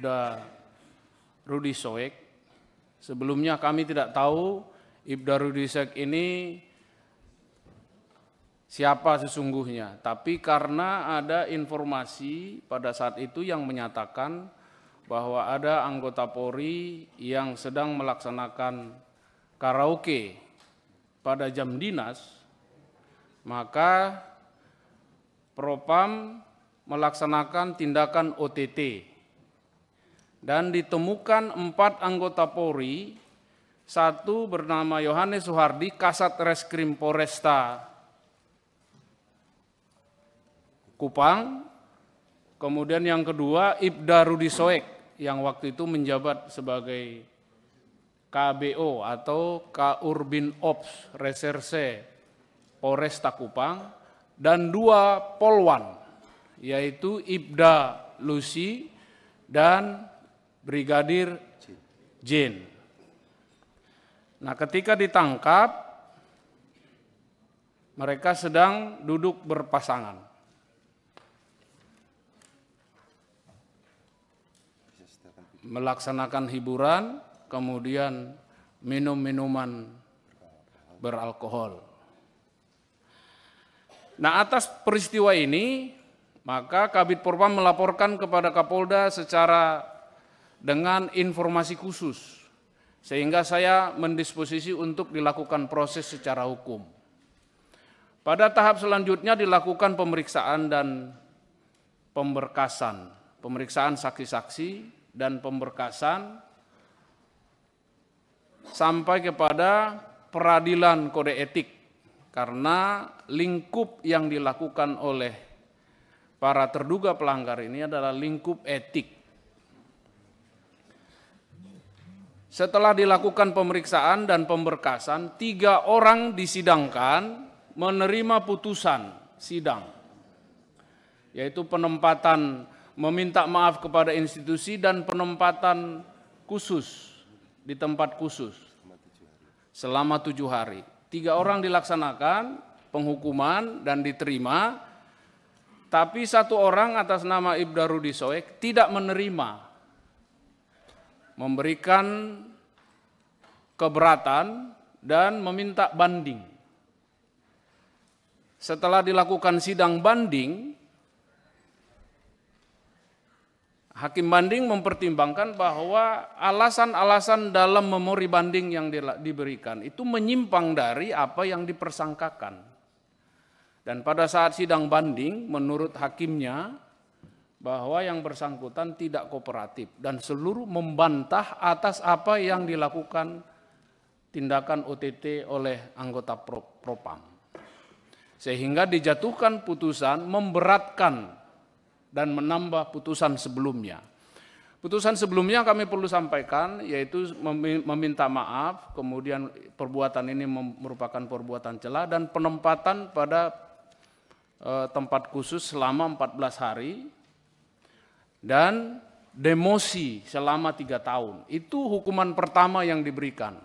Ibda Rudi Soek. Sebelumnya kami tidak tahu Ibda Rudi Soek ini siapa sesungguhnya. Tapi karena ada informasi pada saat itu yang menyatakan bahwa ada anggota Polri yang sedang melaksanakan karaoke pada jam dinas, maka Propam melaksanakan tindakan OTT dan ditemukan empat anggota Polri, satu bernama Yohanes Soehardi, Kasat Reskrim Polresta Kupang, kemudian yang kedua Ibda Rudi Soek yang waktu itu menjabat sebagai KBO atau Kaurbin Ops Reserse Polresta Kupang dan dua Polwan yaitu Ibda Lusi dan Brigadir Jin. Nah, ketika ditangkap, mereka sedang duduk berpasangan. Melaksanakan hiburan, kemudian minum minuman beralkohol. Nah, atas peristiwa ini, maka Kabit Propam melaporkan kepada Kapolda secara dengan informasi khusus sehingga saya mendisposisi untuk dilakukan proses secara hukum. Pada tahap selanjutnya dilakukan pemeriksaan dan pemberkasan, pemeriksaan saksi-saksi dan pemberkasan sampai kepada peradilan kode etik karena lingkup yang dilakukan oleh para terduga pelanggar ini adalah lingkup etik Setelah dilakukan pemeriksaan dan pemberkasan, tiga orang disidangkan menerima putusan sidang, yaitu penempatan meminta maaf kepada institusi dan penempatan khusus di tempat khusus selama tujuh hari. Tiga orang dilaksanakan penghukuman dan diterima, tapi satu orang atas nama Ibda Rudi Soek tidak menerima memberikan keberatan dan meminta banding. Setelah dilakukan sidang banding, hakim banding mempertimbangkan bahwa alasan-alasan dalam memori banding yang diberikan itu menyimpang dari apa yang dipersangkakan. Dan pada saat sidang banding, menurut hakimnya, bahwa yang bersangkutan tidak kooperatif dan seluruh membantah atas apa yang dilakukan tindakan OTT oleh anggota Propam. Sehingga dijatuhkan putusan memberatkan dan menambah putusan sebelumnya. Putusan sebelumnya kami perlu sampaikan yaitu meminta maaf, kemudian perbuatan ini merupakan perbuatan celah dan penempatan pada eh, tempat khusus selama 14 hari dan demosi selama tiga tahun. Itu hukuman pertama yang diberikan.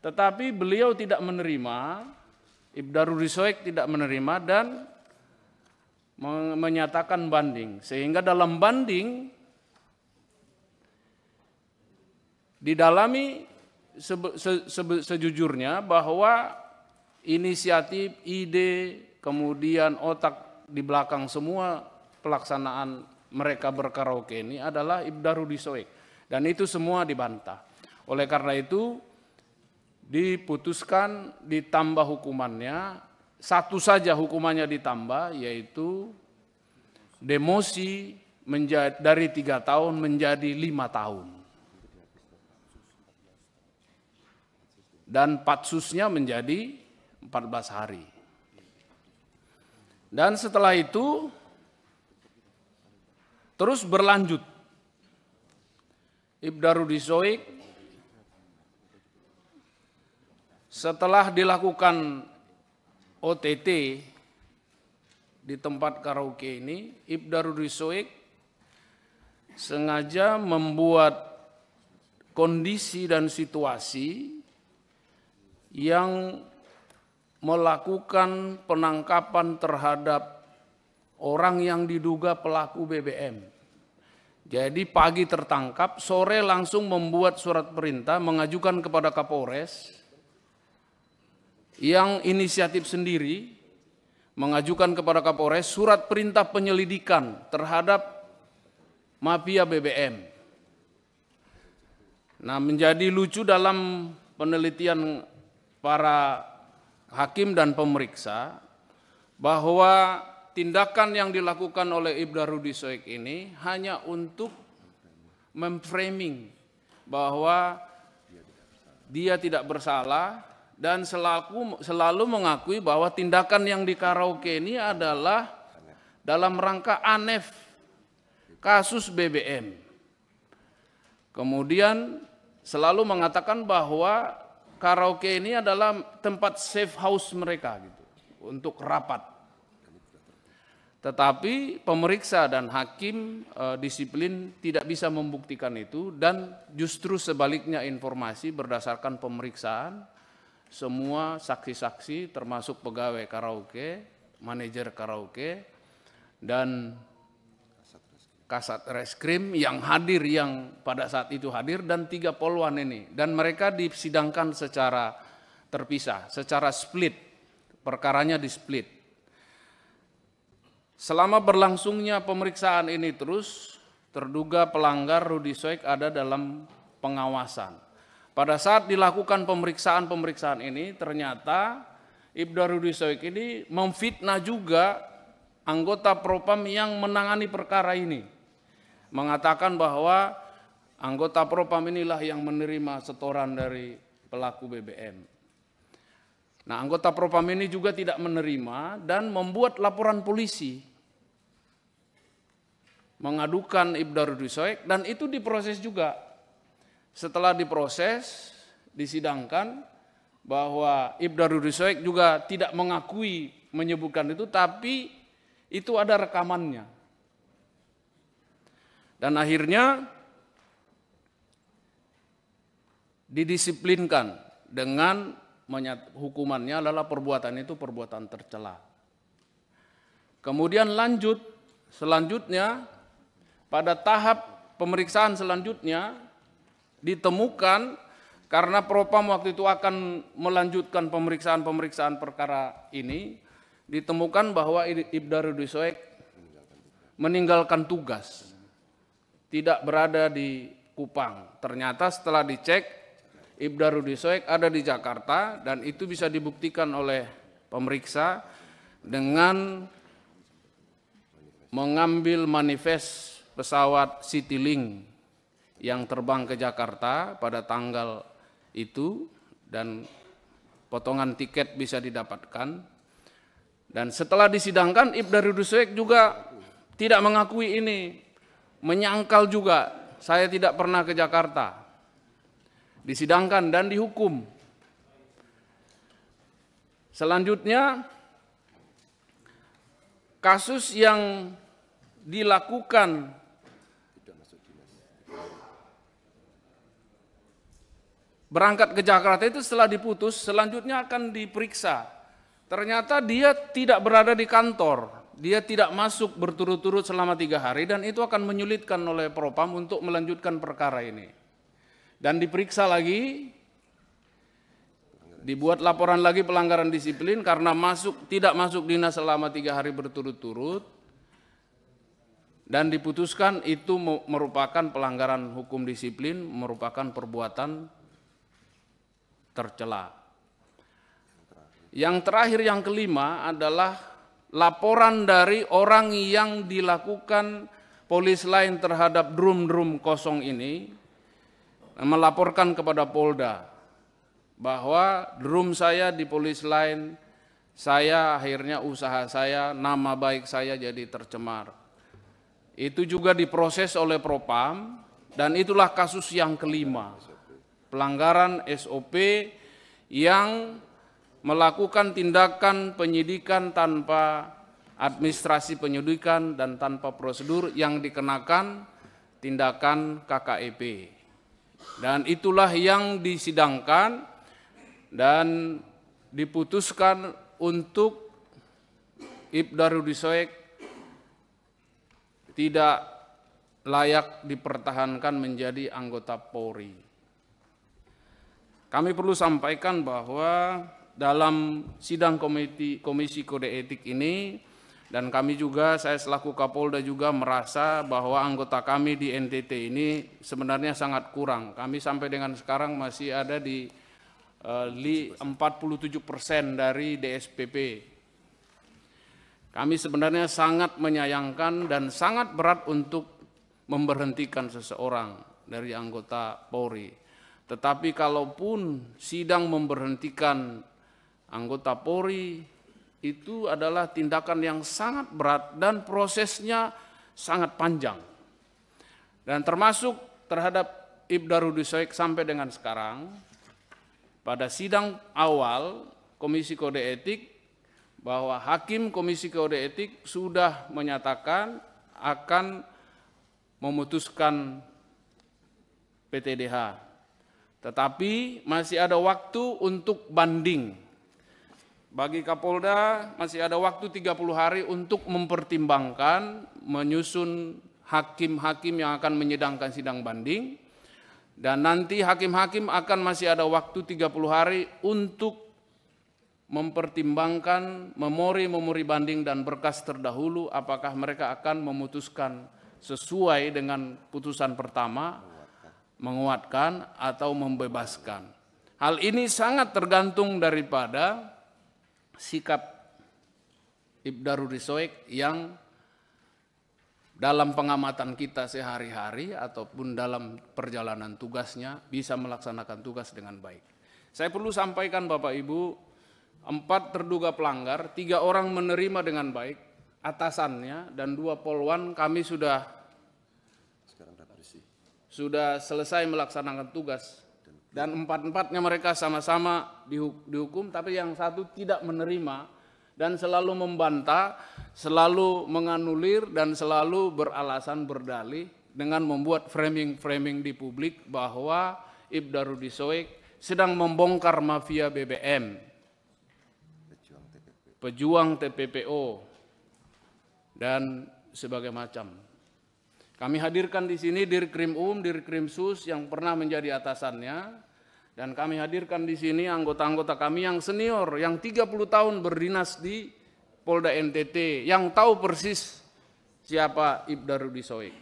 Tetapi beliau tidak menerima, Ibdarul Risoek tidak menerima dan menyatakan banding. Sehingga dalam banding didalami se se, se, sejujurnya bahwa inisiatif, ide, kemudian otak di belakang semua pelaksanaan mereka berkaraoke ini adalah Ibdarudi Soek. Dan itu semua dibantah. Oleh karena itu diputuskan ditambah hukumannya, satu saja hukumannya ditambah yaitu demosi menjadi, dari tiga tahun menjadi lima tahun. Dan patsusnya menjadi 14 hari. Dan setelah itu Terus berlanjut. Ibdaru Setelah dilakukan OTT di tempat karaoke ini, Ibdaru sengaja membuat kondisi dan situasi yang melakukan penangkapan terhadap Orang yang diduga pelaku BBM. Jadi pagi tertangkap, sore langsung membuat surat perintah mengajukan kepada Kapolres yang inisiatif sendiri mengajukan kepada Kapolres surat perintah penyelidikan terhadap mafia BBM. Nah, menjadi lucu dalam penelitian para hakim dan pemeriksa bahwa tindakan yang dilakukan oleh Ibda Rudi Soek ini hanya untuk memframing bahwa dia tidak bersalah dan selaku, selalu mengakui bahwa tindakan yang di karaoke ini adalah dalam rangka anef kasus BBM. Kemudian selalu mengatakan bahwa karaoke ini adalah tempat safe house mereka gitu untuk rapat. Tetapi pemeriksa dan hakim e, disiplin tidak bisa membuktikan itu dan justru sebaliknya informasi berdasarkan pemeriksaan semua saksi-saksi termasuk pegawai karaoke, manajer karaoke dan kasat reskrim yang hadir yang pada saat itu hadir dan tiga poluan ini dan mereka disidangkan secara terpisah, secara split. Perkaranya di split Selama berlangsungnya pemeriksaan ini terus, terduga pelanggar Rudi Soek ada dalam pengawasan. Pada saat dilakukan pemeriksaan-pemeriksaan ini, ternyata Ibda Rudi Soek ini memfitnah juga anggota propam yang menangani perkara ini. Mengatakan bahwa anggota propam inilah yang menerima setoran dari pelaku BBM. Nah, anggota Propam ini juga tidak menerima dan membuat laporan polisi. Mengadukan Ibda Rudusoek dan itu diproses juga. Setelah diproses, disidangkan bahwa Ibda Rudusoek juga tidak mengakui menyebutkan itu, tapi itu ada rekamannya. Dan akhirnya didisiplinkan dengan menyat, hukumannya adalah perbuatan itu perbuatan tercela. Kemudian lanjut selanjutnya pada tahap pemeriksaan selanjutnya ditemukan karena propam waktu itu akan melanjutkan pemeriksaan-pemeriksaan perkara ini ditemukan bahwa Ibda Soek meninggalkan tugas tidak berada di Kupang. Ternyata setelah dicek Ibda Rudi Soek ada di Jakarta dan itu bisa dibuktikan oleh pemeriksa dengan mengambil manifest pesawat Citylink yang terbang ke Jakarta pada tanggal itu dan potongan tiket bisa didapatkan. Dan setelah disidangkan Ibda Soek juga tidak mengakui ini, menyangkal juga saya tidak pernah ke Jakarta disidangkan dan dihukum. Selanjutnya, kasus yang dilakukan berangkat ke Jakarta itu setelah diputus, selanjutnya akan diperiksa. Ternyata dia tidak berada di kantor, dia tidak masuk berturut-turut selama tiga hari dan itu akan menyulitkan oleh propam untuk melanjutkan perkara ini dan diperiksa lagi dibuat laporan lagi pelanggaran disiplin karena masuk tidak masuk dinas selama tiga hari berturut-turut dan diputuskan itu merupakan pelanggaran hukum disiplin merupakan perbuatan tercela. Yang terakhir yang kelima adalah laporan dari orang yang dilakukan polis lain terhadap drum-drum kosong ini melaporkan kepada Polda bahwa drum saya di polis lain, saya akhirnya usaha saya, nama baik saya jadi tercemar. Itu juga diproses oleh Propam dan itulah kasus yang kelima. Pelanggaran SOP yang melakukan tindakan penyidikan tanpa administrasi penyidikan dan tanpa prosedur yang dikenakan tindakan KKEP. Dan itulah yang disidangkan dan diputuskan untuk Rudi Soek tidak layak dipertahankan menjadi anggota Polri. Kami perlu sampaikan bahwa dalam sidang komisi kode etik ini dan kami juga, saya selaku Kapolda juga merasa bahwa anggota kami di NTT ini sebenarnya sangat kurang. Kami sampai dengan sekarang masih ada di eh, uh, 47 persen dari DSPP. Kami sebenarnya sangat menyayangkan dan sangat berat untuk memberhentikan seseorang dari anggota Polri. Tetapi kalaupun sidang memberhentikan anggota Polri itu adalah tindakan yang sangat berat dan prosesnya sangat panjang. Dan termasuk terhadap Rudi Soek sampai dengan sekarang, pada sidang awal Komisi Kode Etik, bahwa Hakim Komisi Kode Etik sudah menyatakan akan memutuskan PTDH. Tetapi masih ada waktu untuk banding bagi Kapolda masih ada waktu 30 hari untuk mempertimbangkan, menyusun hakim-hakim yang akan menyedangkan sidang banding. Dan nanti hakim-hakim akan masih ada waktu 30 hari untuk mempertimbangkan memori-memori banding dan berkas terdahulu apakah mereka akan memutuskan sesuai dengan putusan pertama menguatkan atau membebaskan. Hal ini sangat tergantung daripada sikap Ibdarul Risoek yang dalam pengamatan kita sehari-hari ataupun dalam perjalanan tugasnya bisa melaksanakan tugas dengan baik. Saya perlu sampaikan Bapak Ibu, empat terduga pelanggar, tiga orang menerima dengan baik atasannya dan dua polwan kami sudah sudah selesai melaksanakan tugas dan empat-empatnya mereka sama-sama dihukum, tapi yang satu tidak menerima dan selalu membantah, selalu menganulir dan selalu beralasan berdalih dengan membuat framing-framing di publik bahwa Rudi Soek sedang membongkar mafia BBM. Pejuang TPPO dan sebagai macam. Kami hadirkan di sini Dirkrim Um, Dirkrim Sus yang pernah menjadi atasannya dan kami hadirkan di sini anggota-anggota kami yang senior yang 30 tahun berdinas di Polda NTT yang tahu persis siapa Ibda Rudi Soek.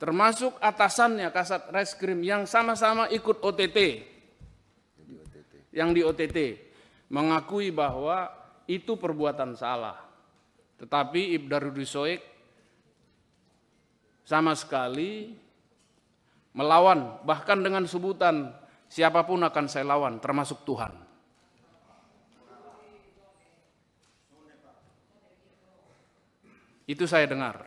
Termasuk, atasannya Kasat Reskrim yang sama-sama ikut OTT. Di OTT. Yang di OTT mengakui bahwa itu perbuatan salah. Tetapi Ibda Rudi Soek sama sekali melawan, bahkan dengan sebutan siapapun akan saya lawan, termasuk Tuhan. Itu saya dengar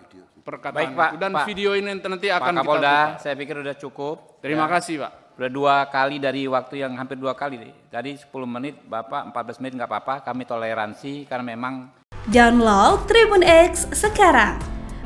perkataan Baik, Pak, itu. dan Pak, video ini nanti akan Pak Kapolda, kita buka. saya pikir sudah cukup. Terima ya. kasih, Pak. Sudah dua kali dari waktu yang hampir dua kali. Tadi 10 menit, Bapak 14 menit nggak apa-apa, kami toleransi karena memang Download Tribun X sekarang